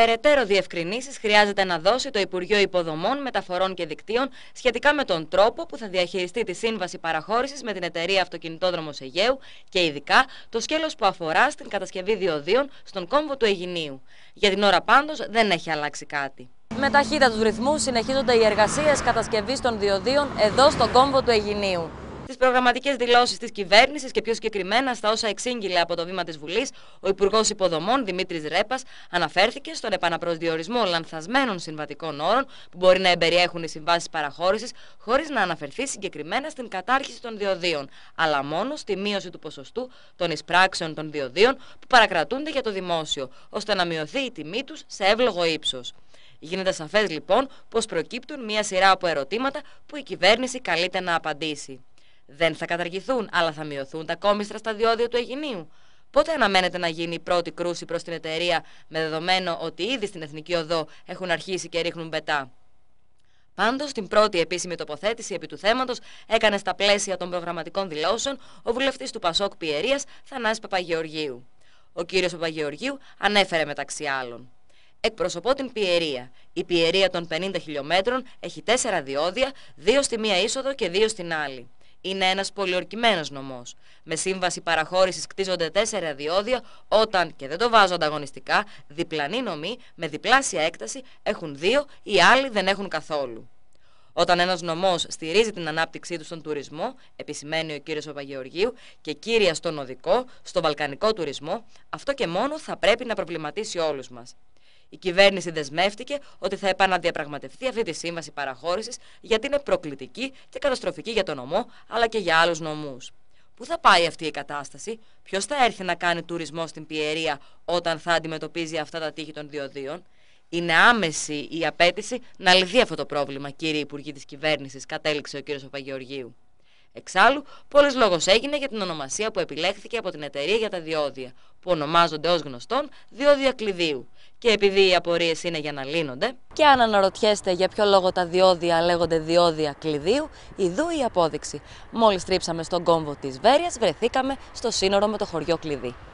Περαιτέρω διευκρινήσεις χρειάζεται να δώσει το Υπουργείο Υποδομών, Μεταφορών και Δικτύων σχετικά με τον τρόπο που θα διαχειριστεί τη σύμβαση παραχώρησης με την εταιρεία Αυτοκινητόδρομος Αιγαίου και ειδικά το σκέλος που αφορά στην κατασκευή διοδίων στον κόμβο του Αιγινίου. Για την ώρα πάντως δεν έχει αλλάξει κάτι. Με του ρυθμούς συνεχίζονται οι εργασίες κατασκευής των διοδίων εδώ στον κόμβο του Αιγινίου τις προγραμματικές δηλώσεις της κυβέρνησης και πιο συγκεκριμένα στα όσα εξήγηλε από το βήμα της Βουλής, ο Υπουργός Υποδομών Δημήτρης Ρέπας αναφέρθηκε στον επαναπροσδιορισμό λανθασμένων συμβατικών όρων που μπορεί να εμπεριέχουν οι συμβάσεις παραχώρησης, χωρίς να αναφερθεί συγκεκριμένα στην κατάρχηση των διοδίων, αλλά μόνο στη μείωση του ποσοστού των εισπράξεων των διοδίων που παρακρατούνται για το δημόσιο, ώστε να μειωθεί η τιμή τους σε εύλογο ύψος. Γίνεται σαφές λοιπόν πως προκύπτουν μια σειρά από ερωτήματα που η κυβέρνηση καλείται να απαντήσει δεν θα καταργηθούν, αλλά θα μειωθούν τα κόμιστρα στα διόδια του Αιγινίου. Πότε αναμένεται να γίνει η πρώτη κρούση προς την εταιρεία, με δεδομένο ότι ήδη στην Εθνική Οδό έχουν αρχίσει και ρίχνουν πετά. Πάντως, την πρώτη επίσημη τοποθέτηση επί του θέματος έκανε στα πλαίσια των προγραμματικών δηλώσεων ο βουλευτής του Πασόκ Πιερίας Θανάη Παπαγεωργίου. Ο κύριος Παπαγεωργίου ανέφερε μεταξύ άλλων. Εκπροσωπώ την πιερία. Η πιερία των 50 χιλιόμετρων έχει τέσσερα διόδια, δύο στη μία είσοδο και δύο στην άλλη είναι ένας πολιορκημένος νομός. Με σύμβαση παραχώρησης κτίζονται τέσσερα διόδια, όταν, και δεν το βάζω ανταγωνιστικά, διπλανή νομοί με διπλάσια έκταση έχουν δύο, οι άλλοι δεν έχουν καθόλου. Όταν ένας νομός στηρίζει την ανάπτυξή του στον τουρισμό, επισημαίνει ο κύριος Παγεωργίου, και κύρια στον οδικό, στον βαλκανικό τουρισμό, αυτό και μόνο θα πρέπει να προβληματίσει όλους μας. Η κυβέρνηση δεσμεύτηκε ότι θα επαναδιαπραγματευτεί αυτή τη σύμβαση παραχώρησης γιατί είναι προκλητική και καταστροφική για τον νομό αλλά και για άλλους νομούς. Πού θα πάει αυτή η κατάσταση, ποιος θα έρθει να κάνει τουρισμό στην Πιερία όταν θα αντιμετωπίζει αυτά τα τείχη των διοδίων. Είναι άμεση η απέτηση να λυθεί αυτό το πρόβλημα, κύριε Υπουργή της Κυβέρνησης, κατέληξε ο κ. Παπαγεωργίου. Εξάλλου, πολλές λόγος έγινε για την ονομασία που επιλέχθηκε από την εταιρεία για τα διόδια, που ονομάζονται ως γνωστόν διόδια κλειδίου. Και επειδή οι απορίες είναι για να λύνονται. Και αν αναρωτιέστε για ποιο λόγο τα διόδια λέγονται διόδια κλειδίου, ειδού η απόδειξη. Μόλις τρίψαμε στον κόμβο της Βέρειας, βρεθήκαμε στο σύνορο με το χωριό Κλειδί.